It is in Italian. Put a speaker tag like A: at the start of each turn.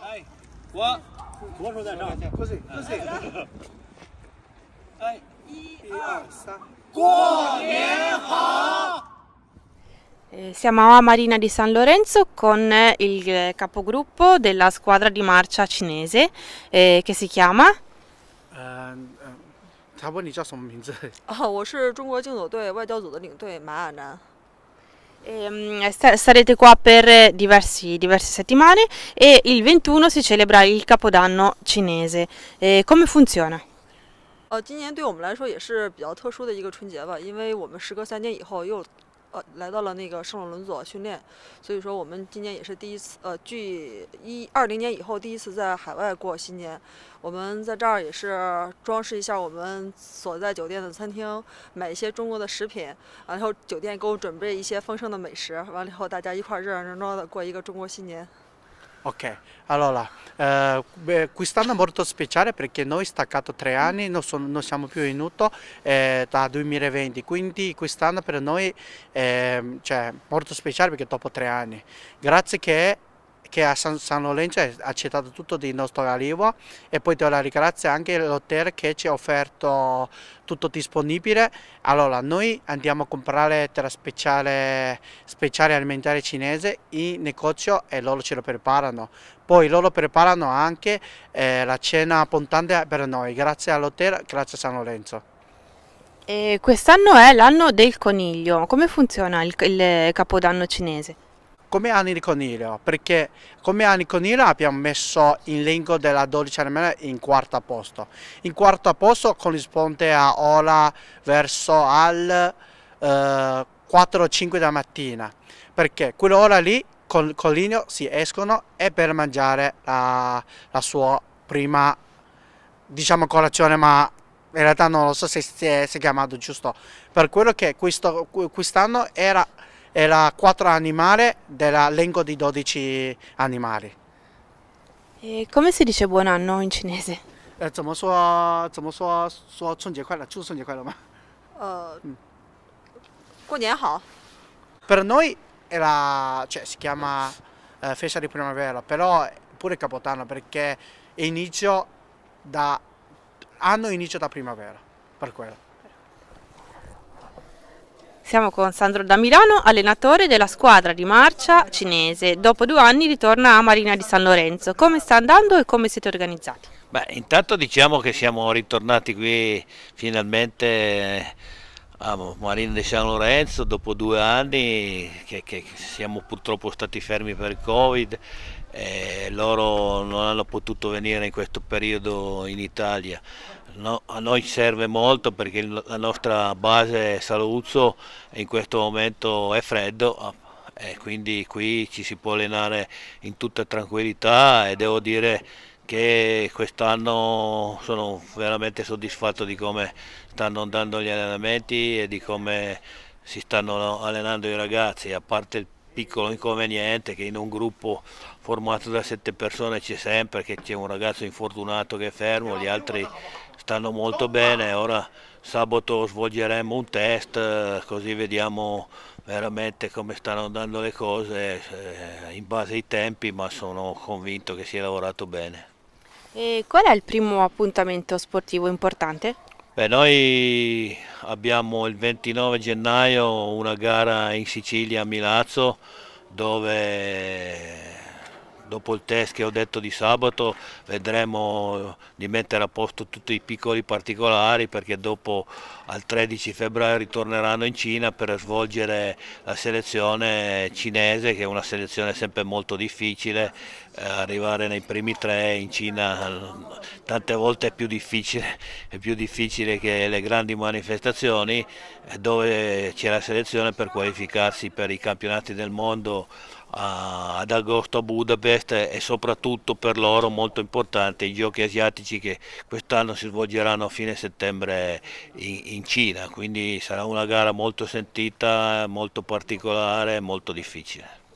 A: Dai, qua. Qua no. Così, così. Dai. Eh,
B: siamo a Marina di San Lorenzo con eh, il eh, capogruppo della squadra di marcia cinese eh, che si chiama?
A: Um, ehm, um, ehm, 他问你叫什么名字？
C: 哦，我是中国竞走队外交组的领队马亚楠。Ehm,
B: sarete qua per diversi, diverse settimane e il 21 si celebra il Capodanno cinese. E eh, come funziona?
C: 呃，今年对我们来说也是比较特殊的一个春节吧，因为我们时隔三年以后又呃，来到了那个圣洛伦佐训练，所以说我们今年也是第一次，呃，距一二零年以后第一次在海外过新年。我们在这儿也是装饰一下我们所在酒店的餐厅，买一些中国的食品，完后酒店给我准备一些丰盛的美食，完了以后大家一块热热闹闹的过一个中国新年。
A: Ok, allora, eh, quest'anno è molto speciale perché noi staccato tre mm. anni, non, sono, non siamo più in UTO eh, da 2020, quindi quest'anno per noi è cioè, molto speciale perché dopo tre anni. Grazie che che a San, San Lorenzo ha accettato tutto il nostro arrivo e poi devo ringrazio anche l'hotel che ci ha offerto tutto disponibile. Allora noi andiamo a comprare terra speciale, speciale alimentare cinese in negozio e loro ce lo preparano. Poi loro preparano anche eh, la cena pontante per noi, grazie all'hotel, grazie a San Lorenzo.
B: Quest'anno è l'anno del coniglio, come funziona il, il capodanno cinese?
A: come anni di coniglio perché come anni di coniglio abbiamo messo in lingo della 12 anime in quarto posto in quarto posto corrisponde a ora verso al eh, 4 o 5 della mattina perché quell'ora lì con coniglio si escono e per mangiare la, la sua prima diciamo colazione ma in realtà non lo so se si è, si è chiamato giusto per quello che quest'anno era è la 4 animale dell'elenco di 12 animali.
B: E come si dice buon anno in cinese? Eh, 怎
A: 么说,怎么说,说春节快乐,祝春节快乐吗? Uh, mm. 过年好. Per noi la, cioè, si chiama eh, festa di primavera, però pure Capodanno perché inizio da, hanno inizio da primavera, per quello.
B: Siamo con Sandro da Milano, allenatore della squadra di marcia cinese. Dopo due anni ritorna a Marina di San Lorenzo. Come sta andando e come siete organizzati?
D: Beh, intanto diciamo che siamo ritornati qui finalmente Ah, Marina di San Lorenzo, dopo due anni che, che, siamo purtroppo stati fermi per il Covid, e loro non hanno potuto venire in questo periodo in Italia. No, a noi serve molto perché la nostra base Saluzzo in questo momento è freddo, eh, quindi qui ci si può allenare in tutta tranquillità e devo dire che quest'anno sono veramente soddisfatto di come stanno andando gli allenamenti e di come si stanno allenando i ragazzi, a parte il piccolo inconveniente che in un gruppo formato da sette persone c'è sempre che c'è un ragazzo infortunato che è fermo, gli altri stanno molto bene, ora sabato svolgeremo un test così vediamo veramente come stanno andando le cose eh, in base ai tempi ma sono convinto che si è lavorato bene.
B: E qual è il primo appuntamento sportivo importante?
D: Beh, noi abbiamo il 29 gennaio una gara in Sicilia a Milazzo dove dopo il test che ho detto di sabato vedremo di mettere a posto tutti i piccoli particolari perché dopo al 13 febbraio ritorneranno in Cina per svolgere la selezione cinese che è una selezione sempre molto difficile eh, arrivare nei primi tre in Cina tante volte è più difficile, è più difficile che le grandi manifestazioni eh, dove c'è la selezione per qualificarsi per i campionati del mondo ad agosto a Budapest e soprattutto per loro molto importante i giochi asiatici che quest'anno si svolgeranno a fine settembre in, in, Cina, quindi sarà una gara molto sentita, molto particolare e molto difficile.